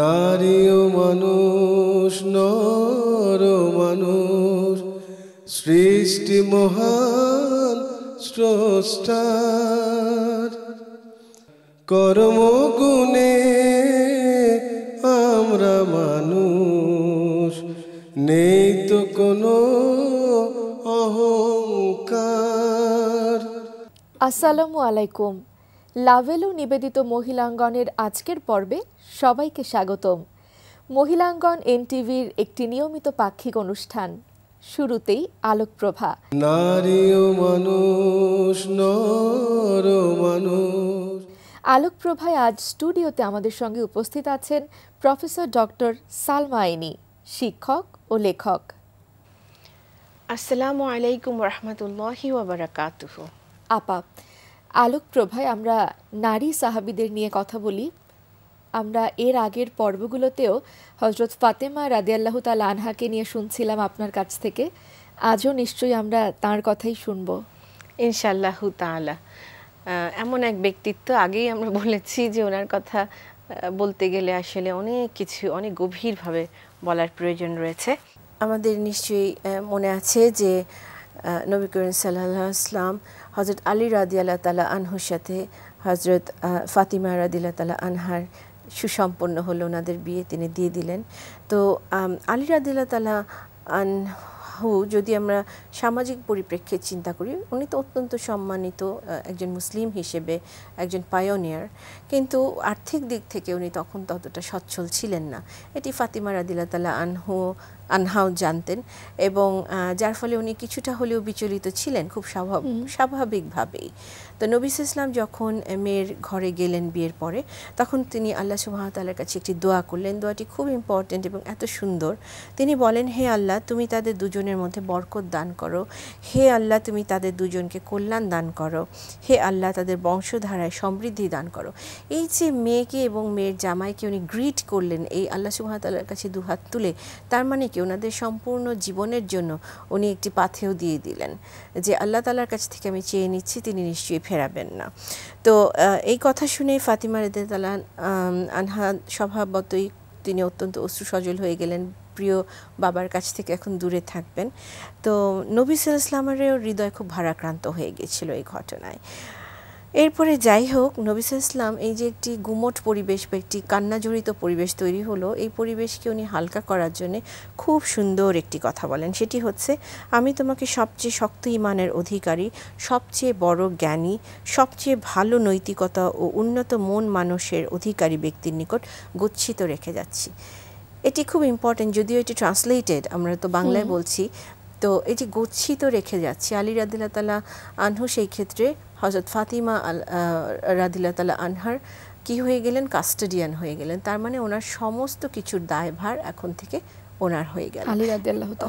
নারী ও মানুষ নর মানুষ সৃষ্টি মহান স্রষ্টার কর্ম গুণে আমরা মানুষ নেই তো কোনো অহংকার আসসালামু আলাইকুম লাভেলু নিবেদিত মহিলাঙ্গনের আজকের পর্বে সবাইকে স্বাগতম মহিলাঙ্গন এনটিভির একটি নিয়মিত পাক্ষিক অনুষ্ঠান শুরুতেই আলোকপ্রভা নারী মানুষ আলোকপ্রভায় আজ স্টুডিওতে আমাদের সঙ্গে উপস্থিত আছেন প্রফেসর ডক্টর সালমা আইনি শিক্ষক ও লেখক আসসালামু আলাইকুম রহমতুল্লাহ আপা আলোকপ্রভায় আমরা নারী সাহাবিদের নিয়ে কথা বলি আমরা এর আগের পর্বগুলোতেও হজরত ফাতেমা রাদিয়াল্লাহ তাল আনহাকে নিয়ে শুনছিলাম আপনার কাছ থেকে আজও নিশ্চয়ই আমরা তার কথাই শুনব ইনশাল্লাহ তালা এমন এক ব্যক্তিত্ব আগেই আমরা বলেছি যে ওনার কথা বলতে গেলে আসলে অনেক কিছু অনেক গভীরভাবে বলার প্রয়োজন রয়েছে আমাদের নিশ্চয়ই মনে আছে যে নবী করিম সাল্লাহ আসলাম হজরত আলী রাদিয়াল্লাহ তালা আনহুর সাথে হজরত ফাতিমা রাদিল্লা তালা আনহার সুসম্পন্ন হলো ওনাদের বিয়ে তিনি দিয়ে দিলেন তো আলী রাদিল্লা তালা আনহু যদি আমরা সামাজিক পরিপ্রেক্ষে চিন্তা করি উনি তো অত্যন্ত সম্মানিত একজন মুসলিম হিসেবে একজন পায়োনিয়ার কিন্তু আর্থিক দিক থেকে উনি তখন ততটা সচ্ছল ছিলেন না এটি ফাতিমা রাদিল্লা তালা আনহু আনহাও জানতেন এবং যার ফলে উনি কিছুটা হলেও বিচলিত ছিলেন খুব স্বাভাবিক স্বাভাবিকভাবেই তো নবিস ইসলাম যখন মেয়ের ঘরে গেলেন বিয়ের পরে তখন তিনি আল্লাহ সুবাহতালার কাছে একটি দোয়া করলেন দোয়াটি খুব ইম্পর্টেন্ট এবং এত সুন্দর তিনি বলেন হে আল্লাহ তুমি তাদের দুজনের মধ্যে বরকত দান করো হে আল্লাহ তুমি তাদের দুজনকে কল্যাণ দান করো হে আল্লাহ তাদের বংশধারায় সমৃদ্ধি দান করো এই যে মেয়েকে এবং মেয়ের জামাইকে উনি গ্রিট করলেন এই আল্লাহ সুবাহতালার কাছে দুহাত তুলে তার মানে কি ওনাদের সম্পূর্ণ জীবনের জন্য উনি একটি পাথেও দিয়ে দিলেন যে আল্লাহ তালার কাছ থেকে আমি চেয়ে নিচ্ছি তিনি নিশ্চয়ই ফেরাবেন না তো এই কথা শুনে ফাতিমা রেদেতালান আনহা স্বভাবতই তিনি অত্যন্ত অশ্রু সজল হয়ে গেলেন প্রিয় বাবার কাছ থেকে এখন দূরে থাকবেন তো নবী সাল ইসলামেরও হৃদয় খুব ভারাক্রান্ত হয়ে গেছিল এই ঘটনায় এরপরে যাই হোক নবিস ইসলাম এই যে একটি গুমট পরিবেশ বা একটি কান্নাজড়িত পরিবেশ তৈরি হলো এই পরিবেশকে উনি হালকা করার জন্যে খুব সুন্দর একটি কথা বলেন সেটি হচ্ছে আমি তোমাকে সবচেয়ে শক্ত ইমানের অধিকারী সবচেয়ে বড় জ্ঞানী সবচেয়ে ভালো নৈতিকতা ও উন্নত মন মানুষের অধিকারী ব্যক্তির নিকট গচ্ছিত রেখে যাচ্ছি এটি খুব ইম্পর্টেন্ট যদিও এটি ট্রান্সলেটেড আমরা তো বাংলায় বলছি তো এটি গচ্ছিত রেখে যাচ্ছি আলী রাদিল্লা তালা আনহু সেই ক্ষেত্রে হজরত ফাতিমা আল রাদিল্লা তালা আনহার কি হয়ে গেলেন কাস্টোডিয়ান হয়ে গেলেন তার মানে ওনার সমস্ত কিছুর দায়ভার এখন থেকে ওনার হয়ে গেল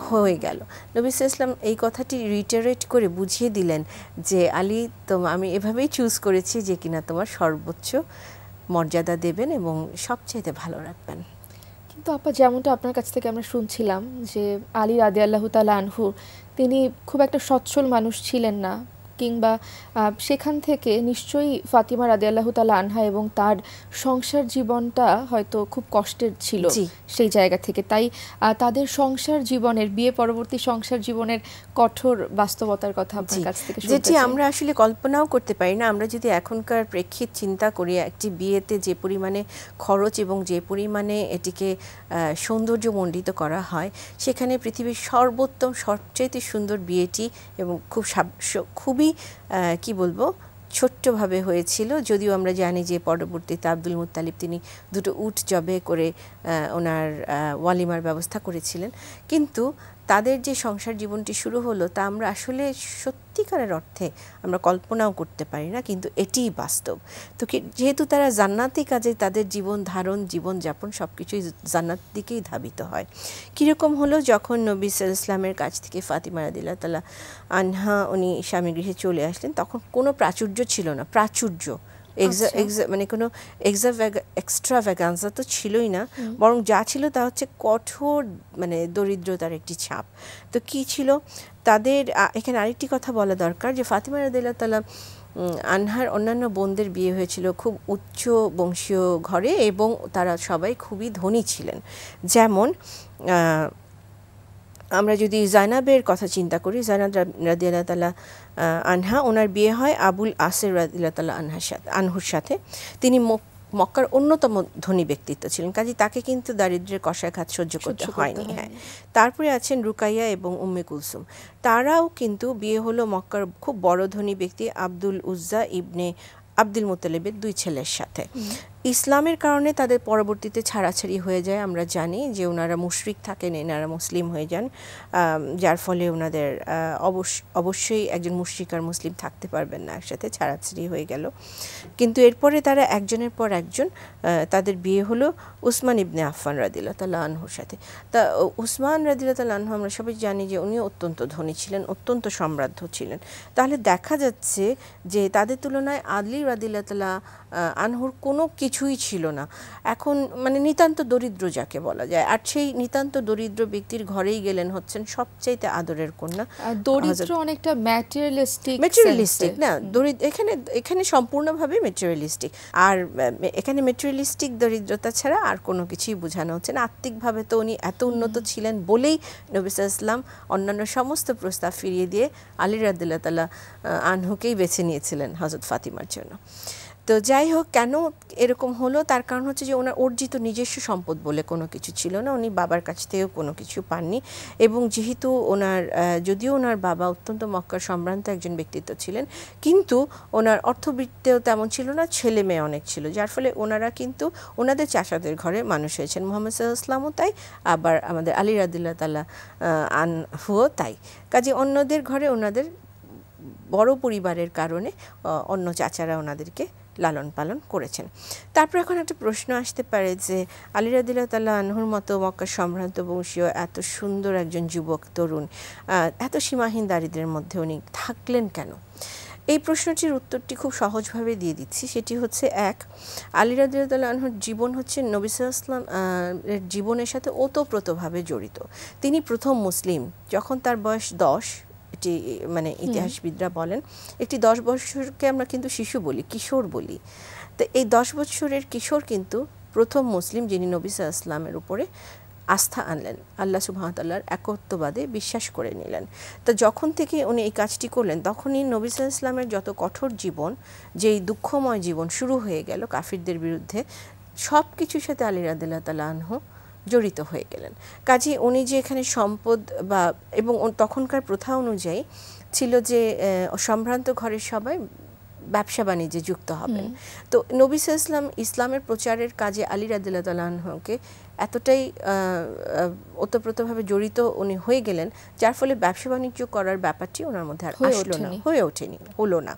হয়ে গেল নবী ইসলাম এই কথাটি রিটারেট করে বুঝিয়ে দিলেন যে আলী তো আমি এভাবেই চুজ করেছি যে কিনা তোমার সর্বোচ্চ মর্যাদা দেবেন এবং সবচেয়েতে ভালো রাখবেন কিন্তু আপা যেমনটা আপনার কাছ থেকে আমরা শুনছিলাম যে আলী রাদে আল্লাহ তালা আনহু তিনি খুব একটা সচ্ছল মানুষ ছিলেন না কিংবা সেখান থেকে নিশ্চয়ই ফাতিমা রাদে আল্লাহ তালা আনহা এবং তার সংসার জীবনটা হয়তো খুব কষ্টের ছিল সেই জায়গা থেকে তাই তাদের সংসার জীবনের বিয়ে পরবর্তী সংসার জীবনের কঠোর বাস্তবতার কথা আপনার কাছ থেকে যেটি আমরা আসলে কল্পনাও করতে পারি না আমরা যদি এখনকার প্রেক্ষিত চিন্তা করি একটি বিয়েতে যে পরিমাণে খরচ এবং যে পরিমাণে এটিকে সৌন্দর্যমণ্ডিত করা হয় সেখানে পৃথিবীর সর্বোত্তম সবচেয়ে সুন্দর বিয়েটি এবং খুব খুবই কি বলবো ছোট্টভাবে হয়েছিল যদিও আমরা জানি যে পরবর্তীতে আব্দুল মুতালিব তিনি দুটো উট জবে করে ওনার ওয়ালিমার ব্যবস্থা করেছিলেন কিন্তু তাদের যে সংসার জীবনটি শুরু হলো তা আমরা আসলে সত্যিকারের অর্থে আমরা কল্পনাও করতে পারি না কিন্তু এটিই বাস্তব তো যেহেতু তারা জান্নাতি কাজে তাদের জীবন ধারণ জীবনযাপন সব কিছুই জান্নাত দিকেই ধাবিত হয় কীরকম হলো যখন নবী ইসলামের কাছ থেকে ফাতিমা রাদিল্লা তালা আনহা উনি স্বামী গৃহে চলে আসলেন তখন কোনো প্রাচুর্য ছিল না প্রাচুর্য আচ্ছা। মানে কোনো এক্সট্রাভ্যাগান্সা তো ছিলই না বরং যা ছিল তা হচ্ছে কঠোর মানে দরিদ্রতার একটি ছাপ তো কি ছিল তাদের এখানে আরেকটি কথা বলা দরকার যে ফাতিমা রাদিল্লা তালা আনহার অন্যান্য বোনদের বিয়ে হয়েছিল খুব উচ্চ বংশীয় ঘরে এবং তারা সবাই খুবই ধনী ছিলেন যেমন আমরা যদি জায়নাবের কথা চিন্তা করি জায়নাব রাদিয়াল্লাহ তালা আনহা ওনার বিয়ে হয় আবুল আসের রাদিল্লা আনহার সাথে আনহুর সাথে তিনি মক্কার অন্যতম ধনী ব্যক্তিত্ব ছিলেন কাজে তাকে কিন্তু দারিদ্রের কষাঘাত সহ্য করতে হয়নি হ্যাঁ তারপরে আছেন রুকাইয়া এবং উম্মে কুলসুম তারাও কিন্তু বিয়ে হলো মক্কার খুব বড় ধনী ব্যক্তি আব্দুল উজ্জা ইবনে আব্দুল মোতালেবের দুই ছেলের সাথে ইসলামের কারণে তাদের পরবর্তীতে ছাড়াছাড়ি হয়ে যায় আমরা জানি যে ওনারা মুশরিক থাকেন এনারা মুসলিম হয়ে যান যার ফলে ওনাদের অবশ্য অবশ্যই একজন মুশরিক আর মুসলিম থাকতে পারবেন না একসাথে ছাড়াছাড়ি হয়ে গেল কিন্তু এরপরে তারা একজনের পর একজন তাদের বিয়ে হলো উসমান ইবনে আফফান রাদিল্লা তাল্লাহ আনহুর সাথে তা উসমান রাদিল্লা তাল্লাহ আনহু আমরা সবাই জানি যে উনি অত্যন্ত ধনী ছিলেন অত্যন্ত সমৃদ্ধ ছিলেন তাহলে দেখা যাচ্ছে যে তাদের তুলনায় আদলি রাদিল্লা তালা আনহুর কোনো কিছুই ছিল না এখন মানে নিতান্ত দরিদ্র যাকে বলা যায় আর সেই নিতান্ত দরিদ্র ব্যক্তির ঘরেই গেলেন হচ্ছেন সবচাইতে আদরের কন্যা দরিদ্র অনেকটা ম্যাটেরিয়ালিস্টিক ম্যাটেরিয়ালিস্টিক না দরিদ্র এখানে এখানে সম্পূর্ণভাবে ম্যাটেরিয়ালিস্টিক আর এখানে ম্যাটেরিয়ালিস্টিক দরিদ্রতা ছাড়া আর কোনো কিছুই বোঝানো হচ্ছে না আত্মিকভাবে তো উনি এত উন্নত ছিলেন বলেই নবিসা ইসলাম অন্যান্য সমস্ত প্রস্তাব ফিরিয়ে দিয়ে আলী রাদিল্লা তালা আনহুকেই বেছে নিয়েছিলেন হজরত ফাতিমার জন্য তো যাই হোক কেন এরকম হলো তার কারণ হচ্ছে যে ওনার অর্জিত নিজস্ব সম্পদ বলে কোনো কিছু ছিল না উনি বাবার কাছ থেকেও কোনো কিছু পাননি এবং যেহেতু ওনার যদিও ওনার বাবা অত্যন্ত মক্কার সম্ভ্রান্ত একজন ব্যক্তিত্ব ছিলেন কিন্তু ওনার অর্থবৃত্তেও তেমন ছিল না ছেলে মেয়ে অনেক ছিল যার ফলে ওনারা কিন্তু ওনাদের চাষাদের ঘরে মানুষ হয়েছেন মোহাম্মদ সাল্লাহামও তাই আবার আমাদের আলী রাদুল্লাহ তালা আনহুও তাই কাজে অন্যদের ঘরে ওনাদের বড় পরিবারের কারণে অন্য চাচারা ওনাদেরকে লালন পালন করেছেন তারপর এখন একটা প্রশ্ন আসতে পারে যে আলী রাদিল্লা তাল্লাহ আনহুর মতো মক্কা সম্ভ্রান্ত বংশীয় এত সুন্দর একজন যুবক তরুণ এত সীমাহীন দারিদ্রের মধ্যে উনি থাকলেন কেন এই প্রশ্নটির উত্তরটি খুব সহজভাবে দিয়ে দিচ্ছি সেটি হচ্ছে এক আলী রাদিয়াল আনহুর জীবন হচ্ছে নবী সাল্লাম জীবনের সাথে ওতপ্রোতভাবে জড়িত তিনি প্রথম মুসলিম যখন তার বয়স দশ এটি মানে ইতিহাসবিদরা বলেন একটি দশ বছরকে আমরা কিন্তু শিশু বলি কিশোর বলি তো এই দশ বছরের কিশোর কিন্তু প্রথম মুসলিম যিনি নবিসা ইসলামের উপরে আস্থা আনলেন আল্লাহ সুবাহতাল্লাহর একত্ববাদে বিশ্বাস করে নিলেন তো যখন থেকে উনি এই কাজটি করলেন তখনই নবিসা ইসলামের যত কঠোর জীবন যেই দুঃখময় জীবন শুরু হয়ে গেল কাফিরদের বিরুদ্ধে সব কিছুর সাথে আলী রাদিল্লা তালাহ জড়িত হয়ে গেলেন কাজে উনি যে এখানে সম্পদ বা এবং তখনকার প্রথা অনুযায়ী ছিল যে সম্ভ্রান্ত ঘরের সবাই ব্যবসা বাণিজ্যে যুক্ত হবেন তো নবী ইসলাম ইসলামের প্রচারের কাজে আলী রাদিল্লা তালাহকে এতটাই ওতপ্রোতভাবে জড়িত উনি হয়ে গেলেন যার ফলে ব্যবসা বাণিজ্য করার ব্যাপারটি ওনার মধ্যে আর আসলো না হয়ে ওঠেনি হলো না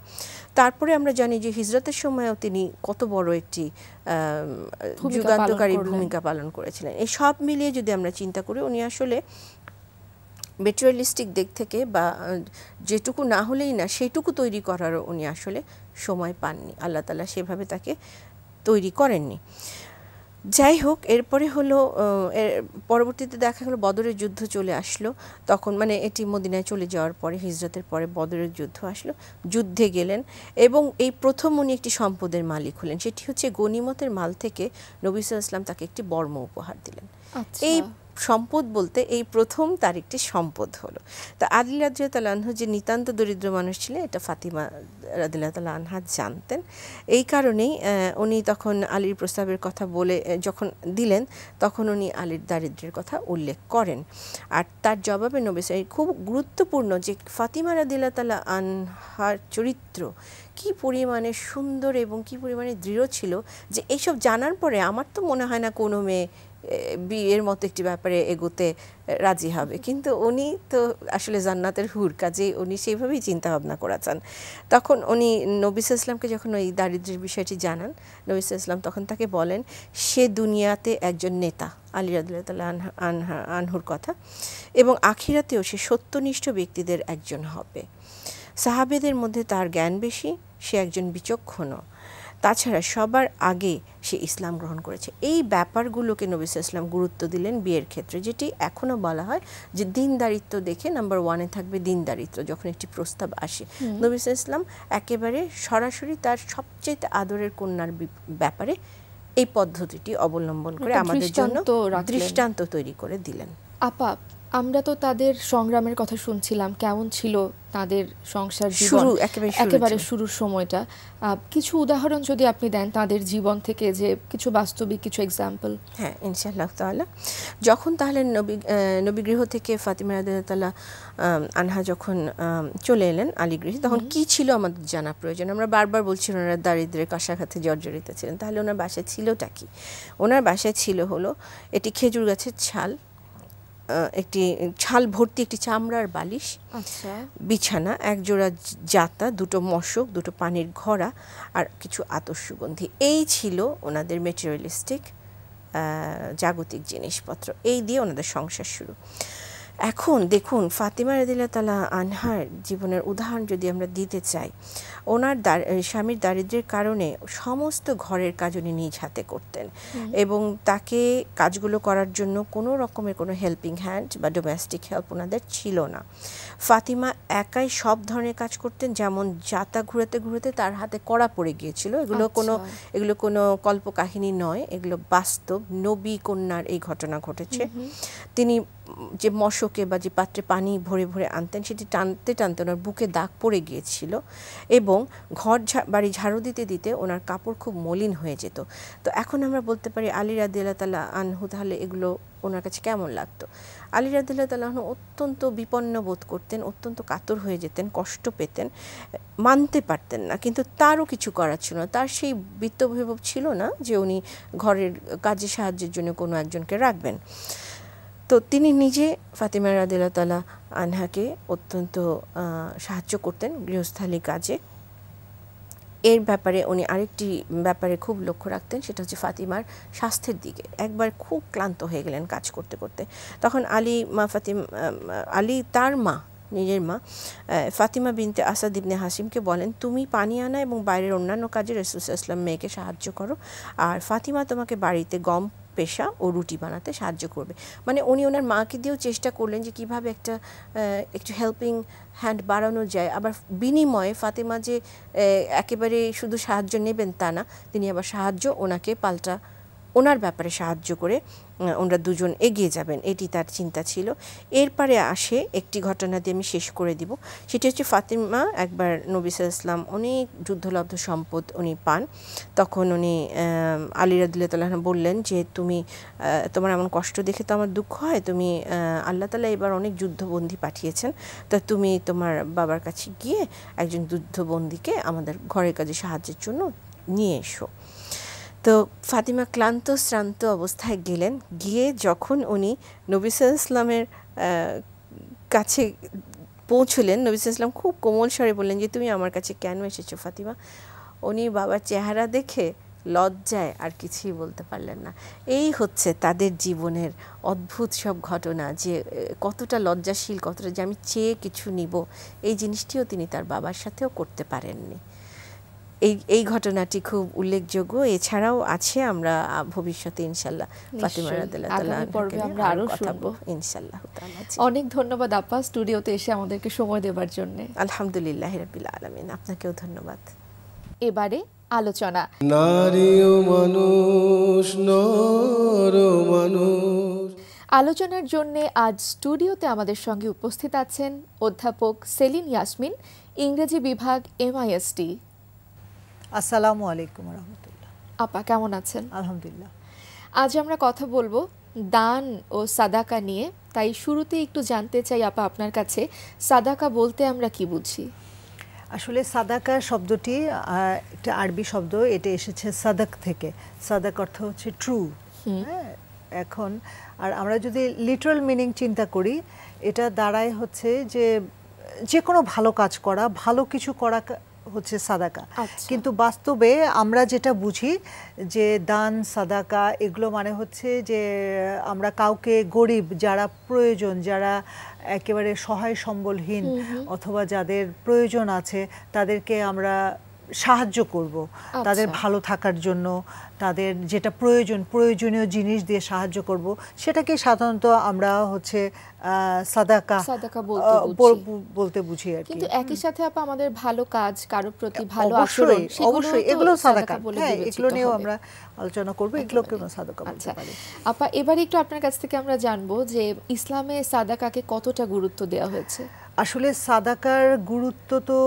তারপরে আমরা জানি যে হিজরতের সময়ও তিনি কত বড় একটি যুগান্তকারী ভূমিকা পালন করেছিলেন এই সব মিলিয়ে যদি আমরা চিন্তা করি উনি আসলে মেটেরিয়ালিস্টিক দিক থেকে বা যেটুকু না হলেই না সেটুকু তৈরি করারও উনি আসলে সময় পাননি আল্লাহ তালা সেভাবে তাকে তৈরি করেননি যাই হোক এরপরে হলো পরবর্তীতে দেখা গেলো বদরের যুদ্ধ চলে আসলো তখন মানে এটি মদিনায় চলে যাওয়ার পরে হিজরতের পরে বদরের যুদ্ধ আসলো যুদ্ধে গেলেন এবং এই প্রথম উনি একটি সম্পদের মালিক হলেন সেটি হচ্ছে গনিমতের মাল থেকে নবিসা ইসলাম তাকে একটি বর্ম উপহার দিলেন আচ্ছা। এই সম্পদ বলতে এই প্রথম তার একটি সম্পদ হলো তা আদিল রাজিয়াতাল আনহু যে নিতান্ত দরিদ্র মানুষ ছিলেন এটা ফাতিমা তাল আনহা জানতেন এই কারণেই উনি তখন আলীর প্রস্তাবের কথা বলে যখন দিলেন তখন উনি আলীর দারিদ্রের কথা উল্লেখ করেন আর তার জবাবে নবিসাই খুব গুরুত্বপূর্ণ যে ফাতিমা রাদিল্লাতালা আনহার চরিত্র কি পরিমাণে সুন্দর এবং কি পরিমাণে দৃঢ় ছিল যে এইসব জানার পরে আমার তো মনে হয় না কোনো মেয়ে বিয়ের মতো একটি ব্যাপারে এগোতে রাজি হবে কিন্তু উনি তো আসলে জান্নাতের হুর কাজেই উনি সেইভাবেই চিন্তা ভাবনা চান তখন উনি নবিস ইসলামকে যখন ওই দারিদ্রের বিষয়টি জানান নবিস ইসলাম তখন তাকে বলেন সে দুনিয়াতে একজন নেতা আলী রাদুল্লাহ আনহা আনহুর কথা এবং আখিরাতেও সে সত্যনিষ্ঠ ব্যক্তিদের একজন হবে সাহাবেদের মধ্যে তার জ্ঞান বেশি সে একজন বিচক্ষণও তাছাড়া সবার আগে সে ইসলাম গ্রহণ করেছে এই ব্যাপারগুলোকে নবী ইসলাম গুরুত্ব দিলেন বিয়ের ক্ষেত্রে যেটি এখনও বলা হয় যে দিনদারিত্ব দেখে নাম্বার ওয়ানে থাকবে দিনদারিত্ব যখন একটি প্রস্তাব আসে নবী ইসলাম একেবারে সরাসরি তার সবচেয়ে আদরের কন্যার ব্যাপারে এই পদ্ধতিটি অবলম্বন করে আমাদের জন্য দৃষ্টান্ত তৈরি করে দিলেন আপা আমরা তো তাদের সংগ্রামের কথা শুনছিলাম কেমন ছিল তাদের সংসার শুরু একেবারে শুরুর সময়টা কিছু উদাহরণ যদি আপনি দেন তাদের জীবন থেকে যে কিছু বাস্তবিক কিছু এক্সাম্পল হ্যাঁ ইনশাআল্লাহ তাআলা যখন তাহলে নবী নবীগৃহ থেকে ফাতিমা রাদিয়াল্লাহ আনহা যখন চলে এলেন আলিগৃহে তখন কি ছিল আমাদের জানা প্রয়োজন আমরা বারবার বলছি ওনারা দারিদ্রের কাশাঘাতে জর্জরিত ছিলেন তাহলে ওনার বাসায় ছিলটা কি ওনার বাসায় ছিল হলো এটি খেজুর গাছের ছাল একটি ছাল ভর্তি একটি চামড়ার বালিশ আচ্ছা। বিছানা একজোড়া জাতা দুটো মশক দুটো পানির ঘোড়া আর কিছু আতর সুগন্ধি এই ছিল ওনাদের মেটেরিয়ালিস্টিক জাগতিক জিনিসপত্র এই দিয়ে ওনাদের সংসার শুরু এখন দেখুন ফাতিমা রদিল্লা তালা আনহার জীবনের উদাহরণ যদি আমরা দিতে চাই ওনার স্বামীর দারিদ্রের কারণে সমস্ত ঘরের কাজ উনি নিজ হাতে করতেন এবং তাকে কাজগুলো করার জন্য কোনো রকমের কোনো হেল্পিং হ্যান্ড বা ডোমেস্টিক হেল্প ওনাদের ছিল না ফাতিমা একাই সব ধরনের কাজ করতেন যেমন যাতা ঘুরাতে ঘুরাতে তার হাতে কড়া পড়ে গিয়েছিল এগুলো আচ্ছা। কোনো এগুলো কোনো কল্পকাহিনী নয় এগুলো বাস্তব নবী কন্যার এই ঘটনা ঘটেছে তিনি যে মশকে বা যে পাত্রে পানি ভরে ভরে আনতেন সেটি টানতে টানতে ওনার বুকে দাগ পড়ে গিয়েছিল এবং ঘর বাড়ি ঝাড়ু দিতে দিতে ওনার কাপড় খুব মলিন হয়ে যেত তো এখন আমরা বলতে পারি আলী রাদিল্লা তালা আনহু তাহলে এগুলো ওনার কাছে কেমন লাগতো আলী রাদিল্লা আনহু অত্যন্ত বিপন্ন বোধ করতেন অত্যন্ত কাতর হয়ে যেতেন কষ্ট পেতেন মানতে পারতেন না কিন্তু তারও কিছু করার ছিল না তার সেই বিত্তবৈভব ছিল না যে উনি ঘরের কাজে সাহায্যের জন্য কোনো একজনকে রাখবেন তো তিনি নিজে ফাতেমা রাদিল্লা আনহাকে অত্যন্ত সাহায্য করতেন গৃহস্থালী কাজে এর ব্যাপারে উনি আরেকটি ব্যাপারে খুব লক্ষ্য রাখতেন সেটা হচ্ছে ফাতিমার স্বাস্থ্যের দিকে একবার খুব ক্লান্ত হয়ে গেলেন কাজ করতে করতে তখন আলী মা ফাতিম আলী তার মা নিজের মা ফাতিমা বিনতে আসাদ ইবনে হাসিমকে বলেন তুমি পানি আনা এবং বাইরের অন্যান্য কাজে রসুল ইসলাম মেয়েকে সাহায্য করো আর ফাতিমা তোমাকে বাড়িতে গম পেশা ও রুটি বানাতে সাহায্য করবে মানে উনি ওনার মাকে দিয়েও চেষ্টা করলেন যে কিভাবে একটা একটু হেল্পিং হ্যান্ড বাড়ানো যায় আবার বিনিময়ে ফাতেমা যে একেবারে শুধু সাহায্য নেবেন তা না তিনি আবার সাহায্য ওনাকে পাল্টা ওনার ব্যাপারে সাহায্য করে ওনারা দুজন এগিয়ে যাবেন এটি তার চিন্তা ছিল এরপরে আসে একটি ঘটনা দিয়ে আমি শেষ করে দিব সেটি হচ্ছে ফাতিমা একবার নবিসা ইসলাম অনেক যুদ্ধলব্ধ সম্পদ উনি পান তখন উনি আলী রাদুল্লাহ তাল্লাহ বললেন যে তুমি তোমার এমন কষ্ট দেখে তো আমার দুঃখ হয় তুমি আল্লাহ তালা এবার অনেক যুদ্ধবন্দী পাঠিয়েছেন তা তুমি তোমার বাবার কাছে গিয়ে একজন যুদ্ধবন্দীকে আমাদের ঘরের কাজে সাহায্যের জন্য নিয়ে এসো তো ফাতিমা ক্লান্ত শ্রান্ত অবস্থায় গেলেন গিয়ে যখন উনি নবিসা ইসলামের কাছে পৌঁছলেন নবিসা ইসলাম খুব কোমল স্বরে বললেন যে তুমি আমার কাছে কেন এসেছো ফাতিমা উনি বাবার চেহারা দেখে লজ্জায় আর কিছুই বলতে পারলেন না এই হচ্ছে তাদের জীবনের অদ্ভুত সব ঘটনা যে কতটা লজ্জাশীল কতটা যে আমি চেয়ে কিছু নিব এই জিনিসটিও তিনি তার বাবার সাথেও করতে পারেননি এই এই ঘটনাটি খুব উল্লেখযোগ্য এছাড়াও আছে আমরা ভবিষ্যতে ইনশাল্লাহ ফাতিমা আমরা আরো শুনবো ইনশাল্লাহ অনেক ধন্যবাদ আপা স্টুডিওতে এসে আমাদেরকে সময় দেবার জন্য আলহামদুলিল্লাহ রাব্বিল আলামিন আপনাকেও ধন্যবাদ এবারে আলোচনা নারী ও মানুষ নর মানুষ আলোচনার জন্য আজ স্টুডিওতে আমাদের সঙ্গে উপস্থিত আছেন অধ্যাপক সেলিন ইয়াসমিন ইংরেজি বিভাগ এমআইএসটি আসসালামু আলাইকুম রহমতুল্লাহ আপা কেমন আছেন আলহামদুলিল্লাহ আজ আমরা কথা বলবো দান ও সাদাকা নিয়ে তাই শুরুতে একটু জানতে চাই আপা আপনার কাছে সাদাকা বলতে আমরা কি বুঝি আসলে সাদাকা শব্দটি একটা আরবি শব্দ এটা এসেছে সাদাক থেকে সাদাক অর্থ হচ্ছে ট্রু হ্যাঁ, এখন আর আমরা যদি লিটারাল মিনিং চিন্তা করি এটা দাঁড়ায় হচ্ছে যে যে কোনো ভালো কাজ করা ভালো কিছু করা হচ্ছে সাদাকা আচ্ছা। কিন্তু বাস্তবে আমরা যেটা বুঝি যে দান সাদাকা এগুলো মানে হচ্ছে যে আমরা কাউকে গরিব যারা প্রয়োজন যারা একেবারে সহায় সম্বলহীন অথবা যাদের প্রয়োজন আছে তাদেরকে আমরা সাহায্য করব তাদের আচ্ছা। ভালো থাকার জন্য তাদের যেটা প্রয়োজন প্রয়োজনীয় জিনিস দিয়ে সাহায্য করব সেটাকে সাধারণত আমরা হচ্ছে সাদাকা বলতে বুঝি আর কিন্তু একই সাথে আপা আমাদের ভালো কাজ কারো প্রতি ভালো আচরণ অবশ্যই এগুলো সাদাকা হ্যাঁ এগুলো নিয়েও আমরা আলোচনা করব এগুলো কেন সাদাকা বলতে আচ্ছা। পারি আপা এবারে একটু আপনার কাছ থেকে আমরা জানবো যে ইসলামে সাদাকাকে কতটা গুরুত্ব দেওয়া হয়েছে আসলে সাদাকার গুরুত্ব তো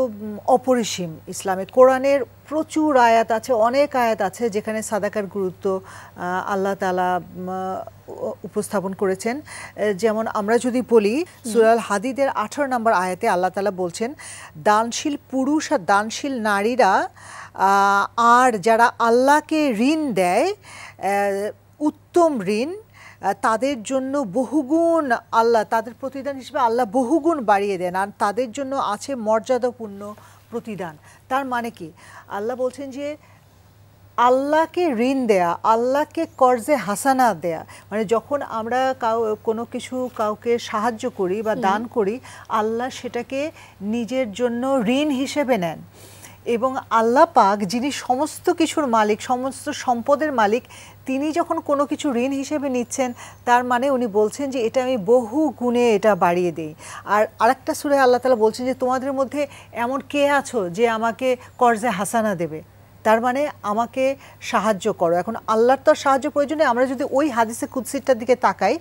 অপরিসীম ইসলামে কোরআনের প্রচুর আয়াত আছে অনেক আয়াত আছে যেখানে সাদাকার গুরুত্ব আল্লাহ তালা উপস্থাপন করেছেন যেমন আমরা যদি বলি সুরাল হাদিদের আঠারো নম্বর আয়াতে আল্লাহ তালা বলছেন দানশীল পুরুষ আর দানশীল নারীরা আর যারা আল্লাহকে ঋণ দেয় উত্তম ঋণ তাদের জন্য বহুগুণ আল্লাহ তাদের প্রতিদান হিসেবে আল্লাহ বহুগুণ বাড়িয়ে দেন আর তাদের জন্য আছে মর্যাদাপূর্ণ প্রতিদান তার মানে কি আল্লাহ বলছেন যে আল্লাহকে ঋণ দেয়া আল্লাহকে কর্জে হাসানা দেয়া মানে যখন আমরা কাউ কোনো কিছু কাউকে সাহায্য করি বা দান করি আল্লাহ সেটাকে নিজের জন্য ঋণ হিসেবে নেন এবং আল্লাহ পাক যিনি সমস্ত কিছুর মালিক সমস্ত সম্পদের মালিক তিনি যখন কোনো কিছু ঋণ হিসেবে নিচ্ছেন তার মানে উনি বলছেন যে এটা আমি বহু গুণে এটা বাড়িয়ে দেই আর আরেকটা সুরে আল্লাহ তালা বলছেন যে তোমাদের মধ্যে এমন কে আছো যে আমাকে কর্জে হাসানা দেবে তার মানে আমাকে সাহায্য করো এখন আল্লাহর তো সাহায্য প্রয়োজনে আমরা যদি ওই হাদিসে কুৎসিরটার দিকে তাকাই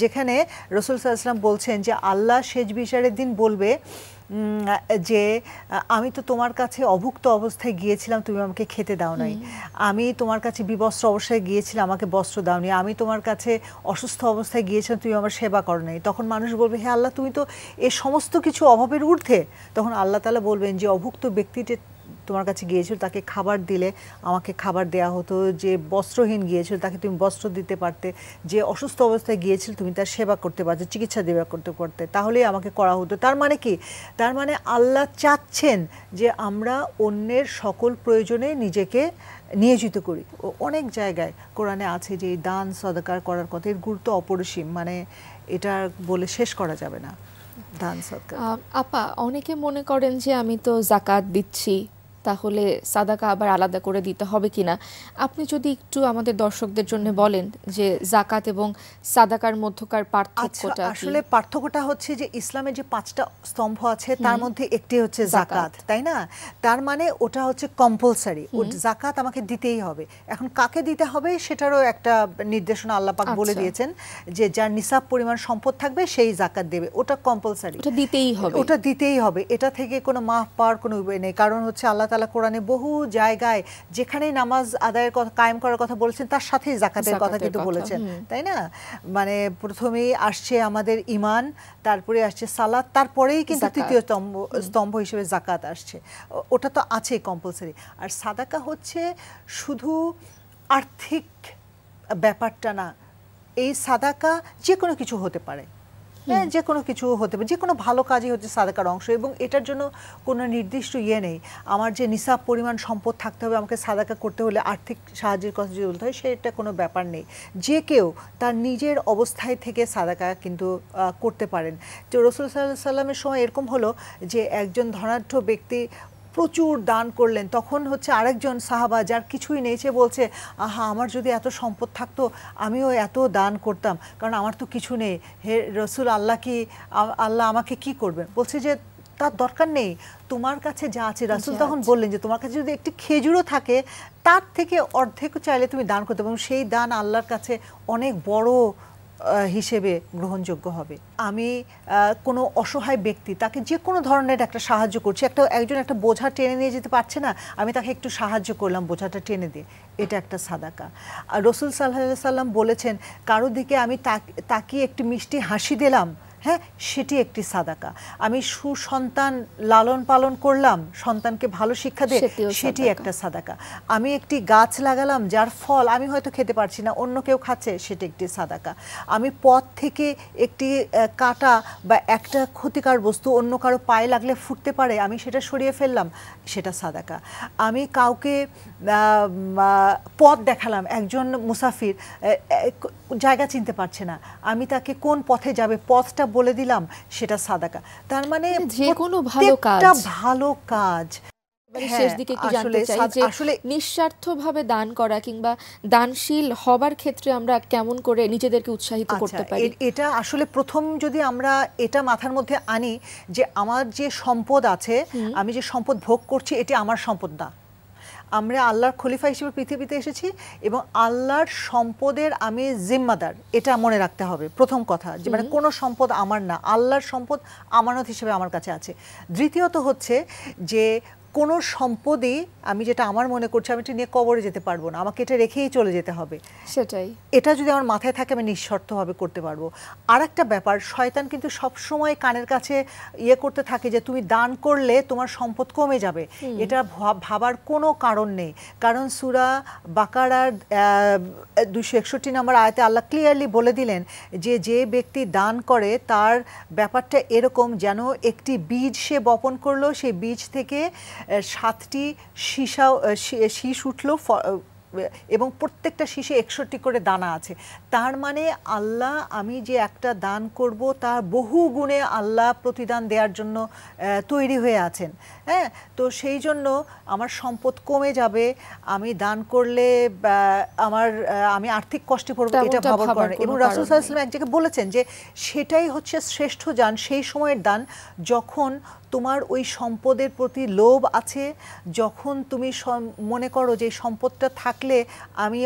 যেখানে রসুল সাল্লাহ বলছেন যে আল্লাহ সেজ বিচারের দিন বলবে যে আমি তো তোমার কাছে অভুক্ত অবস্থায় গিয়েছিলাম তুমি আমাকে খেতে দাও নাই আমি তোমার কাছে বিবস্ত্র অবস্থায় গিয়েছিলাম আমাকে বস্ত্র দাওনি আমি তোমার কাছে অসুস্থ অবস্থায় গিয়েছিলাম তুমি আমার সেবা করো নাই তখন মানুষ বলবে হে আল্লাহ তুমি তো এ সমস্ত কিছু অভাবের ঊর্ধ্বে তখন আল্লাহ তালা বলবেন যে অভুক্ত ব্যক্তিটি তোমার কাছে গিয়েছিল তাকে খাবার দিলে আমাকে খাবার দেয়া হতো যে বস্ত্রহীন গিয়েছিল তাকে তুমি বস্ত্র দিতে পারতে যে অসুস্থ অবস্থায় গিয়েছিল তুমি তার সেবা করতে পারতে চিকিৎসা দেবা করতে করতে তাহলেই আমাকে করা হতো তার মানে কি তার মানে আল্লাহ চাচ্ছেন যে আমরা অন্যের সকল প্রয়োজনে নিজেকে নিয়োজিত করি ও অনেক জায়গায় কোরআনে আছে যে দান সদকার করার কথা এর গুরুত্ব অপরিসীম মানে এটা বলে শেষ করা যাবে না দান আপা অনেকে মনে করেন যে আমি তো জাকাত দিচ্ছি তাহলে সাদাকা আবার আলাদা করে দিতে হবে কি না আপনি যদি একটু আমাদের দর্শকদের জন্য বলেন যে জাকাত এবং সাদাকার মধ্যকার আচ্ছা, পার্থক্যটা আসলে পার্থক্যটা হচ্ছে যে ইসলামে যে পাঁচটা স্তম্ভ আছে তার মধ্যে একটি হচ্ছে জাকাত তাই না তার মানে ওটা হচ্ছে কম্পালসারি জাকাত আমাকে দিতেই হবে এখন কাকে দিতে হবে সেটারও একটা নির্দেশনা আল্লাহ পাক বলে আচ্ছা। দিয়েছেন যে যার নিসাব পরিমাণ সম্পদ থাকবে সেই জাকাত দেবে ওটা কম্পালসারি ওটা দিতেই হবে ওটা দিতেই হবে এটা থেকে কোনো মাফ পাওয়ার কোনো নেই কারণ হচ্ছে আল্লাহ আল্লাহ কোরআনে বহু জায়গায় যেখানে নামাজ আদায়ের কথা কায়েম করার কথা বলেছেন তার সাথেই জাকাতের কথা কিন্তু বলেছেন তাই না মানে প্রথমেই আসছে আমাদের ইমান তারপরে আসছে সালাদ তারপরেই কিন্তু তৃতীয় স্তম্ভ স্তম্ভ হিসেবে জাকাত আসছে ওটা তো আছেই কম্পালসারি আর সাদাকা হচ্ছে শুধু আর্থিক ব্যাপারটা না এই সাদাকা যে কোনো কিছু হতে পারে হ্যাঁ যে কোনো কিছু হতে পারে যে কোনো ভালো কাজই হচ্ছে সাদাকার অংশ এবং এটার জন্য কোনো নির্দিষ্ট ইয়ে নেই আমার যে নিসাব পরিমাণ সম্পদ থাকতে হবে আমাকে সাদাকা করতে হলে আর্থিক সাহায্যের কথা যদি বলতে হয় সেটা কোনো ব্যাপার নেই যে কেউ তার নিজের অবস্থায় থেকে সাদাকা কিন্তু করতে পারেন তো রসুল সাল্লাহ সাল্লামের সময় এরকম হলো যে একজন ধনাঢ্য ব্যক্তি প্রচুর দান করলেন তখন হচ্ছে আরেকজন সাহাবা যার কিছুই নেই সে বলছে আহা আমার যদি এত সম্পদ থাকতো আমিও এত দান করতাম কারণ আমার তো কিছু নেই হে রসুল আল্লাহ কি আল্লাহ আমাকে কি করবেন বলছে যে তার দরকার নেই তোমার কাছে যা আছে রাসুল তখন বললেন যে তোমার কাছে যদি একটি খেজুরও থাকে তার থেকে অর্ধেক চাইলে তুমি দান করতে এবং সেই দান আল্লাহর কাছে অনেক বড় হিসেবে গ্রহণযোগ্য হবে আমি কোনো অসহায় ব্যক্তি তাকে যে কোনো ধরনের একটা সাহায্য করছি একটা একজন একটা বোঝা টেনে নিয়ে যেতে পারছে না আমি তাকে একটু সাহায্য করলাম বোঝাটা টেনে দিয়ে এটা একটা সাদাকা আর রসুল সাল্লাহ সাল্লাম বলেছেন কারোর দিকে আমি তাকিয়ে একটি মিষ্টি হাসি দিলাম হ্যাঁ সেটি একটি সাদাকা আমি সুসন্তান লালন পালন করলাম সন্তানকে ভালো শিক্ষা দিয়ে সেটি একটা সাদাকা আমি একটি গাছ লাগালাম যার ফল আমি হয়তো খেতে পারছি না অন্য কেউ খাচ্ছে সেটি একটি সাদাকা আমি পথ থেকে একটি কাটা বা একটা ক্ষতিকার বস্তু অন্য কারো পায়ে লাগলে ফুটতে পারে আমি সেটা সরিয়ে ফেললাম সেটা সাদাকা আমি কাউকে পথ দেখালাম একজন মুসাফির জায়গা চিনতে পারছে না আমি তাকে কোন পথে যাবে পথটা বলে দিলাম সেটা সাদাকা তার মানে, মানে যে কোনো ভালো কাজ ভালো কাজ হ্যাঁ, শেষ দিকে একটু জানতে চাই যে নিঃস্বার্থভাবে দান করা কিংবা দানশীল হবার ক্ষেত্রে আমরা কেমন করে নিজেদেরকে উৎসাহিত আচ্ছা, করতে পারি এটা আসলে প্রথম যদি আমরা এটা মাথার মধ্যে আনি যে আমার যে সম্পদ আছে আমি যে সম্পদ ভোগ করছি এটি আমার সম্পদ না আমরা আল্লাহর খলিফা হিসেবে পৃথিবীতে এসেছি এবং আল্লাহর সম্পদের আমি জিম্মাদার এটা মনে রাখতে হবে প্রথম কথা যে মানে কোনো সম্পদ আমার না আল্লাহর সম্পদ আমানত হিসেবে আমার কাছে আছে দ্বিতীয়ত হচ্ছে যে কোনো সম্পদে আমি যেটা আমার মনে করছি আমি এটা নিয়ে কবরে যেতে পারবো না আমাকে এটা রেখেই চলে যেতে হবে সেটাই এটা যদি আমার মাথায় থাকে আমি নিঃশর্তভাবে করতে পারবো আর একটা ব্যাপার শয়তান কিন্তু সবসময় কানের কাছে ইয়ে করতে থাকে যে তুমি দান করলে তোমার সম্পদ কমে যাবে এটা ভাবার কোনো কারণ নেই কারণ সুরা বাকারার দুশো একষট্টি নম্বর আয়তে আল্লাহ ক্লিয়ারলি বলে দিলেন যে যে ব্যক্তি দান করে তার ব্যাপারটা এরকম যেন একটি বীজ সে বপন করলো সেই বীজ থেকে সাতটি শিশা শীষ উঠল এবং প্রত্যেকটা শীষে একষট্টি করে দানা আছে তার মানে আল্লাহ আমি যে একটা দান করব তার বহু গুণে আল্লাহ প্রতিদান দেওয়ার জন্য তৈরি হয়ে আছেন হ্যাঁ তো সেই জন্য আমার সম্পদ কমে যাবে আমি দান করলে আমার আমি আর্থিক কষ্টে পড়বো এটা ভাবার কারণে এবং রাসুল ইসলাম এক জায়গায় বলেছেন যে সেটাই হচ্ছে শ্রেষ্ঠ যান সেই সময়ের দান যখন তোমার ওই সম্পদের প্রতি লোভ আছে যখন তুমি মনে করো যে সম্পদটা থাকলে আমি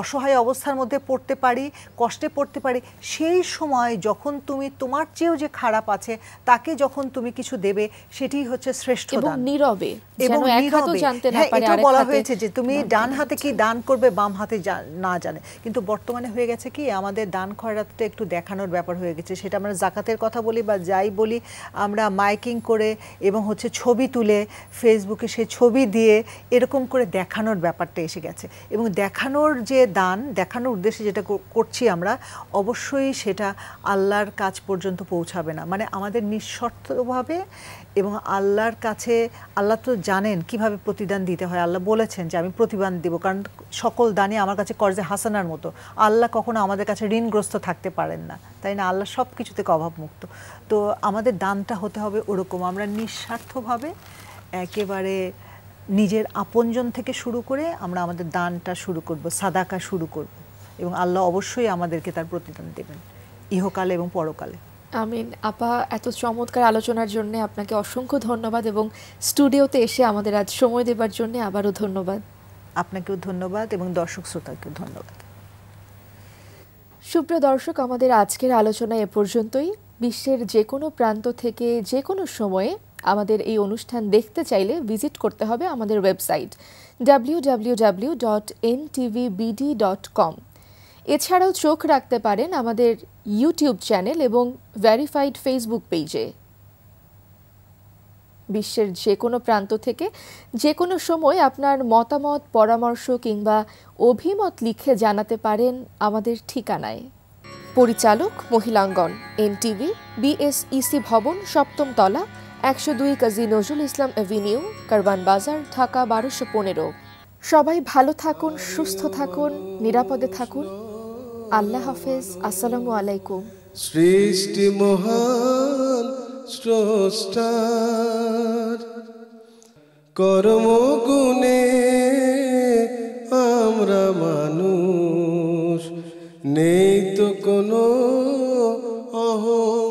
অসহায় অবস্থার মধ্যে পড়তে পারি কষ্টে পড়তে পারি সেই সময় যখন তুমি তোমার চেয়েও যে খারাপ আছে তাকে যখন তুমি কিছু দেবে সেটি হচ্ছে শ্রেষ্ঠ এবং নীরবে এবং নীরবে হ্যাঁ এটাও বলা হয়েছে যে তুমি ডান হাতে কি দান করবে বাম হাতে না জানে কিন্তু বর্তমানে হয়ে গেছে কি আমাদের দান খয়রাতটা একটু দেখানোর ব্যাপার হয়ে গেছে সেটা আমরা জাকাতের কথা বলি বা যাই বলি আমরা মায়ের লাইকিং করে এবং হচ্ছে ছবি তুলে ফেসবুকে সে ছবি দিয়ে এরকম করে দেখানোর ব্যাপারটা এসে গেছে এবং দেখানোর যে দান দেখানোর উদ্দেশ্যে যেটা করছি আমরা অবশ্যই সেটা আল্লাহর কাজ পর্যন্ত পৌঁছাবে না মানে আমাদের নিঃশর্তভাবে এবং আল্লাহর কাছে আল্লাহ তো জানেন কিভাবে প্রতিদান দিতে হয় আল্লাহ বলেছেন যে আমি প্রতিদান দেবো কারণ সকল দানে আমার কাছে কর্জে হাসানার মতো আল্লাহ কখনো আমাদের কাছে ঋণগ্রস্ত থাকতে পারেন না তাই না আল্লাহ সব কিছু থেকে অভাবমুক্ত তো আমাদের দানটা হতে হবে ওরকম আমরা নিঃস্বার্থভাবে একেবারে নিজের আপনজন থেকে শুরু করে আমরা আমাদের দানটা শুরু করব সাদাকা শুরু করব এবং আল্লাহ অবশ্যই আমাদেরকে তার প্রতিদান দেবেন ইহকালে এবং পরকালে আমিন আপা এত চমৎকার আলোচনার জন্য আপনাকে অসংখ্য ধন্যবাদ এবং স্টুডিওতে এসে আমাদের আজ সময় দেবার জন্য আবারও ধন্যবাদ আপনাকেও ধন্যবাদ এবং দর্শক শ্রোতাকেও ধন্যবাদ সুপ্রিয় দর্শক আমাদের আজকের আলোচনা এ পর্যন্তই বিশ্বের যে কোনো প্রান্ত থেকে যে কোনো সময়ে আমাদের এই অনুষ্ঠান দেখতে চাইলে ভিজিট করতে হবে আমাদের website W W W dot N TV BD dot com এছাড়াও চোখ রাখতে পারেন আমাদের ইউটিউব চ্যানেল এবং ভ্যারিফাইড ফেসবুক পেজে বিশ্বের যে কোনো প্রান্ত থেকে যে কোনো সময় আপনার মতামত পরামর্শ কিংবা অভিমত লিখে জানাতে পারেন আমাদের ঠিকানায় পরিচালক মহিলাঙ্গন এনটিভি বিএসইসি ভবন সপ্তম তলা একশো দুই কাজী নজরুল ইসলাম অ্যাভিনিউ কারবান বাজার ঢাকা বারোশো পনেরো সবাই ভালো থাকুন সুস্থ থাকুন নিরাপদে থাকুন আল্লাহ হাফেজ আসসালামু আলাইকুম সৃষ্টি মহান স্রষ্টার কর্ম গুণে আমরা মানুষ নেই তো কোনো অহং